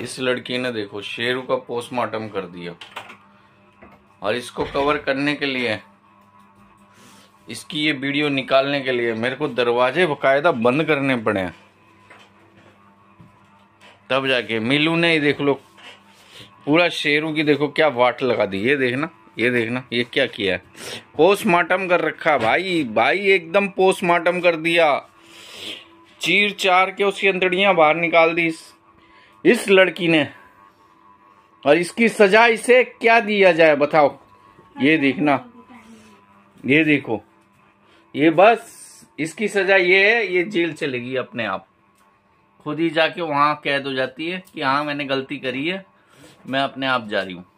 इस लड़की ने देखो शेरू का पोस्टमार्टम कर दिया और इसको कवर करने के लिए इसकी ये वीडियो निकालने के लिए मेरे को दरवाजे बकायदा बंद करने पड़े हैं तब जाके मिलू ने ही देख लो पूरा शेरू की देखो क्या वाट लगा दी ये देखना ये देखना ये क्या किया है पोस्टमार्टम कर रखा भाई भाई एकदम पोस्टमार्टम कर दिया चीर चार के उसकी अंतड़ियां बाहर निकाल दी इस लड़की ने और इसकी सजा इसे क्या दिया जाए बताओ ये देखना ये देखो ये बस इसकी सजा ये है ये जेल चलेगी अपने आप खुद ही जाके वहां कैद हो जाती है कि हाँ मैंने गलती करी है मैं अपने आप जा रही हूं